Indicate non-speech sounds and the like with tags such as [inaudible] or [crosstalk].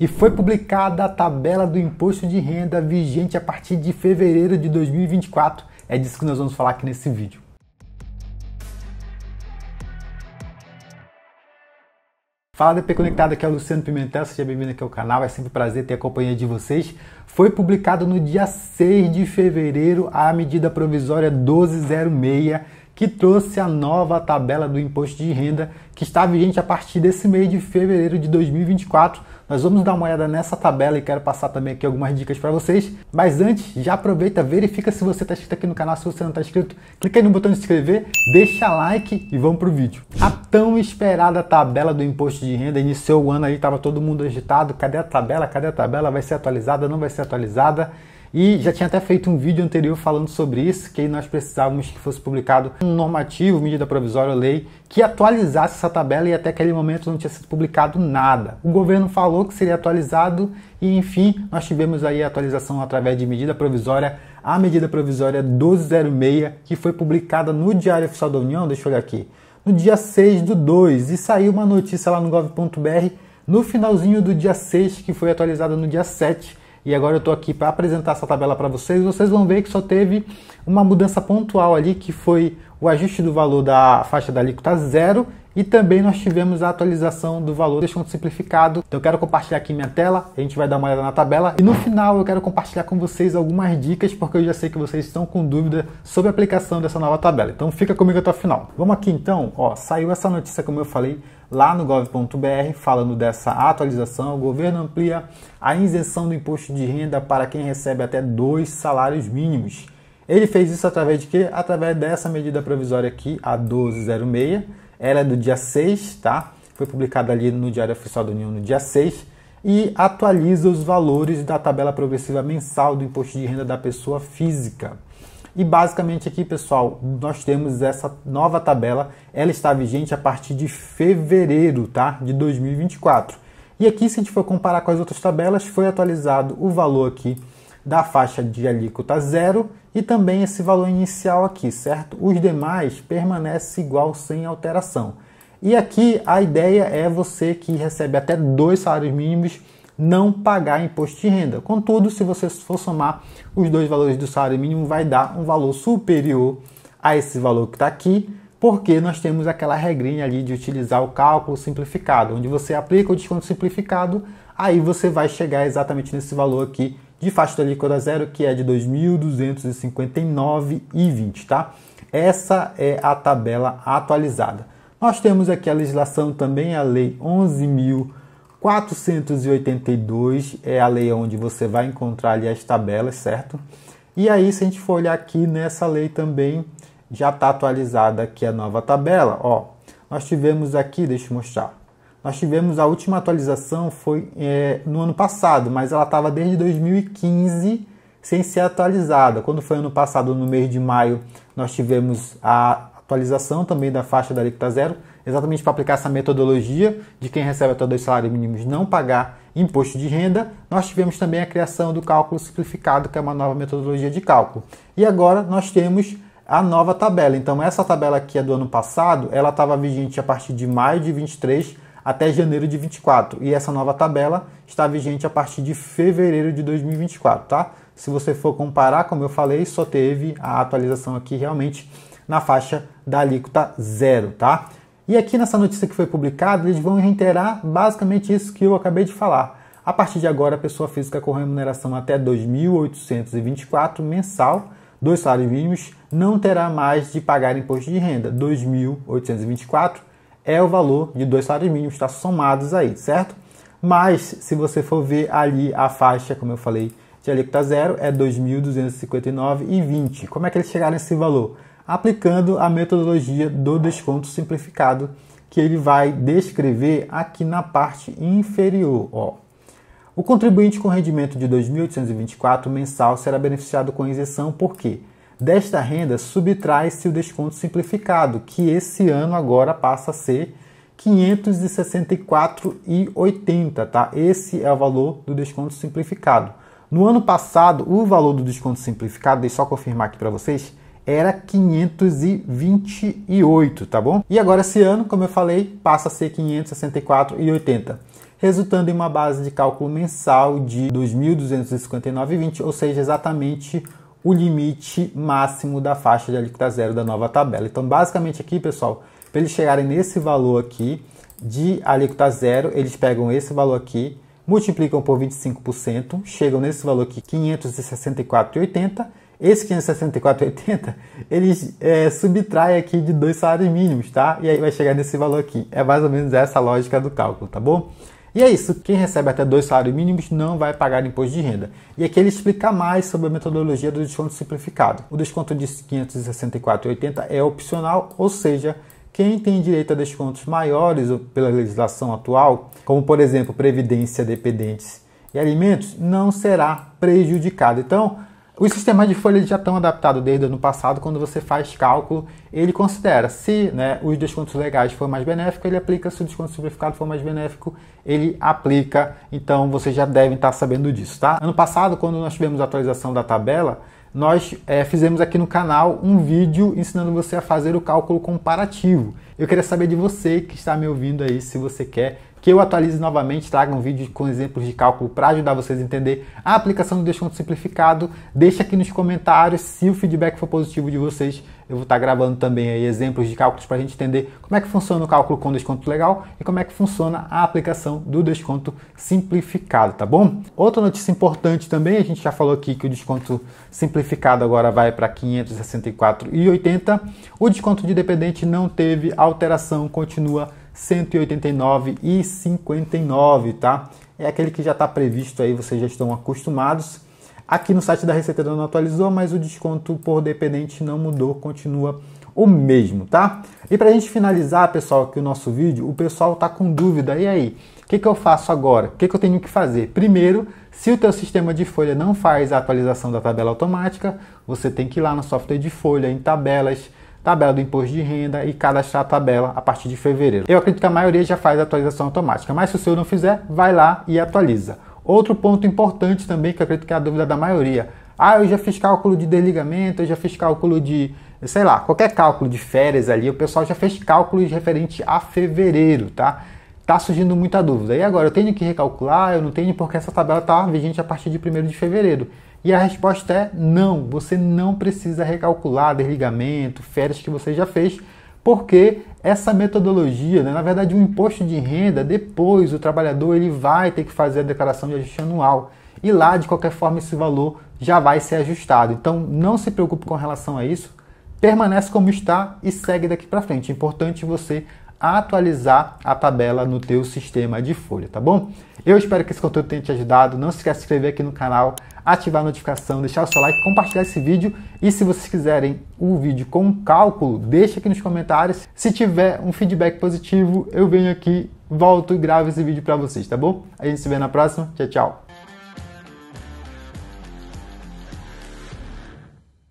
e foi publicada a tabela do imposto de renda vigente a partir de fevereiro de 2024. É disso que nós vamos falar aqui nesse vídeo. Fala DP Conectado, aqui é o Luciano Pimentel, seja bem-vindo aqui ao canal, é sempre um prazer ter a companhia de vocês. Foi publicado no dia 6 de fevereiro a medida provisória 1206, que trouxe a nova tabela do imposto de renda que está vigente a partir desse mês de fevereiro de 2024. Nós vamos dar uma olhada nessa tabela e quero passar também aqui algumas dicas para vocês. Mas antes, já aproveita, verifica se você está inscrito aqui no canal. Se você não está inscrito, clica aí no botão de inscrever, deixa like e vamos para o vídeo. A tão esperada tabela do imposto de renda iniciou o ano aí, estava todo mundo agitado. Cadê a tabela? Cadê a tabela? Vai ser atualizada? Não vai ser atualizada? E já tinha até feito um vídeo anterior falando sobre isso, que nós precisávamos que fosse publicado um normativo, medida provisória, lei, que atualizasse essa tabela e até aquele momento não tinha sido publicado nada. O governo falou que seria atualizado e, enfim, nós tivemos aí a atualização através de medida provisória, a medida provisória 1206, que foi publicada no Diário Oficial da União, deixa eu olhar aqui, no dia 6 do 2, e saiu uma notícia lá no gov.br no finalzinho do dia 6, que foi atualizada no dia 7, e agora eu estou aqui para apresentar essa tabela para vocês. Vocês vão ver que só teve uma mudança pontual ali, que foi o ajuste do valor da faixa da alíquota zero e também nós tivemos a atualização do valor do desconto simplificado. Então eu quero compartilhar aqui minha tela, a gente vai dar uma olhada na tabela. E no final eu quero compartilhar com vocês algumas dicas, porque eu já sei que vocês estão com dúvida sobre a aplicação dessa nova tabela. Então fica comigo até o final. Vamos aqui então, ó, saiu essa notícia como eu falei lá no gov.br falando dessa atualização. O governo amplia a isenção do imposto de renda para quem recebe até dois salários mínimos. Ele fez isso através de quê? Através dessa medida provisória aqui, a 1206 ela é do dia 6, tá? Foi publicada ali no Diário Oficial da União no dia 6 e atualiza os valores da tabela progressiva mensal do imposto de renda da pessoa física. E basicamente aqui, pessoal, nós temos essa nova tabela, ela está vigente a partir de fevereiro, tá? De 2024. E aqui, se a gente for comparar com as outras tabelas, foi atualizado o valor aqui da faixa de alíquota zero e também esse valor inicial aqui, certo? Os demais permanece igual sem alteração. E aqui a ideia é você que recebe até dois salários mínimos não pagar imposto de renda. Contudo, se você for somar os dois valores do salário mínimo, vai dar um valor superior a esse valor que está aqui, porque nós temos aquela regrinha ali de utilizar o cálculo simplificado, onde você aplica o desconto simplificado, aí você vai chegar exatamente nesse valor aqui de faixa de líquida zero, que é de 2.259,20, tá? Essa é a tabela atualizada. Nós temos aqui a legislação também, a Lei 11.482, é a lei onde você vai encontrar ali as tabelas, certo? E aí, se a gente for olhar aqui nessa lei também, já está atualizada aqui a nova tabela, ó. Nós tivemos aqui, deixa eu mostrar, nós tivemos a última atualização foi é, no ano passado, mas ela estava desde 2015 sem ser atualizada. Quando foi ano passado, no mês de maio, nós tivemos a atualização também da faixa da alíquota zero, exatamente para aplicar essa metodologia de quem recebe até dois salários mínimos não pagar imposto de renda. Nós tivemos também a criação do cálculo simplificado, que é uma nova metodologia de cálculo. E agora nós temos a nova tabela. Então essa tabela aqui é do ano passado, ela estava vigente a partir de maio de 23 até janeiro de 24. E essa nova tabela está vigente a partir de fevereiro de 2024, tá? Se você for comparar, como eu falei, só teve a atualização aqui realmente na faixa da alíquota zero, tá? E aqui nessa notícia que foi publicada, eles vão reiterar basicamente isso que eu acabei de falar. A partir de agora, a pessoa física com remuneração até 2.824 mensal, dois salários mínimos, não terá mais de pagar imposto de renda. 2.824 é o valor de dois salários mínimos, está somados aí, certo? Mas se você for ver ali a faixa, como eu falei, de alíquota zero é 2.259,20. Como é que eles chegaram nesse valor? Aplicando a metodologia do desconto simplificado, que ele vai descrever aqui na parte inferior. Ó. O contribuinte com rendimento de 2.824 mensal será beneficiado com isenção, por quê? Porque Desta renda subtrai-se o desconto simplificado, que esse ano agora passa a ser 564,80, tá? Esse é o valor do desconto simplificado. No ano passado, o valor do desconto simplificado, deixa eu só confirmar aqui para vocês, era 528, tá bom? E agora esse ano, como eu falei, passa a ser 564,80, resultando em uma base de cálculo mensal de 2.259,20, ou seja, exatamente o limite máximo da faixa de alíquota zero da nova tabela. Então, basicamente aqui, pessoal, para eles chegarem nesse valor aqui de alíquota zero, eles pegam esse valor aqui, multiplicam por 25%, chegam nesse valor aqui, 564,80. Esse 564,80, [laughs] eles é, aqui de dois salários mínimos, tá? E aí vai chegar nesse valor aqui. É mais ou menos essa a lógica do cálculo, tá bom? E é isso, quem recebe até dois salários mínimos não vai pagar imposto de renda. E aqui ele explica mais sobre a metodologia do desconto simplificado. O desconto de R$ 564,80 é opcional, ou seja, quem tem direito a descontos maiores pela legislação atual, como por exemplo previdência, dependentes e alimentos, não será prejudicado. Então, os sistemas de folha já estão adaptados desde o ano passado, quando você faz cálculo, ele considera se né, os descontos legais for mais benéfico, ele aplica, se o desconto simplificado for mais benéfico, ele aplica. Então vocês já devem estar tá sabendo disso, tá? Ano passado, quando nós tivemos a atualização da tabela, nós é, fizemos aqui no canal um vídeo ensinando você a fazer o cálculo comparativo. Eu queria saber de você que está me ouvindo aí se você quer que eu atualize novamente, traga um vídeo com exemplos de cálculo para ajudar vocês a entender a aplicação do desconto simplificado. Deixa aqui nos comentários se o feedback for positivo de vocês. Eu vou estar tá gravando também aí exemplos de cálculos para a gente entender como é que funciona o cálculo com desconto legal e como é que funciona a aplicação do desconto simplificado, tá bom? Outra notícia importante também, a gente já falou aqui que o desconto simplificado agora vai para 564,80. O desconto de dependente não teve alteração, continua 189,59, tá? É aquele que já está previsto aí, vocês já estão acostumados. Aqui no site da Receita não atualizou, mas o desconto por dependente não mudou, continua o mesmo, tá? E para a gente finalizar, pessoal, aqui o nosso vídeo, o pessoal tá com dúvida. E aí, o que, que eu faço agora? O que, que eu tenho que fazer? Primeiro, se o teu sistema de folha não faz a atualização da tabela automática, você tem que ir lá no software de folha, em tabelas, tabela do imposto de renda e cadastrar a tabela a partir de fevereiro. Eu acredito que a maioria já faz a atualização automática, mas se o seu não fizer, vai lá e atualiza. Outro ponto importante também, que eu acredito que é a dúvida da maioria. Ah, eu já fiz cálculo de desligamento, eu já fiz cálculo de, sei lá, qualquer cálculo de férias ali, o pessoal já fez cálculos referente a fevereiro, tá? Tá surgindo muita dúvida. E agora, eu tenho que recalcular, eu não tenho, porque essa tabela tá vigente a partir de 1 de fevereiro. E a resposta é não, você não precisa recalcular desligamento, férias que você já fez, porque essa metodologia, né, na verdade, o um imposto de renda, depois o trabalhador ele vai ter que fazer a declaração de ajuste anual. E lá, de qualquer forma, esse valor já vai ser ajustado. Então, não se preocupe com relação a isso. Permanece como está e segue daqui para frente. É importante você atualizar a tabela no teu sistema de folha, tá bom? Eu espero que esse conteúdo tenha te ajudado. Não se esqueça de se inscrever aqui no canal, ativar a notificação, deixar o seu like, compartilhar esse vídeo e se vocês quiserem o um vídeo com um cálculo, deixa aqui nos comentários. Se tiver um feedback positivo, eu venho aqui, volto e gravo esse vídeo para vocês, tá bom? A gente se vê na próxima. Tchau, tchau.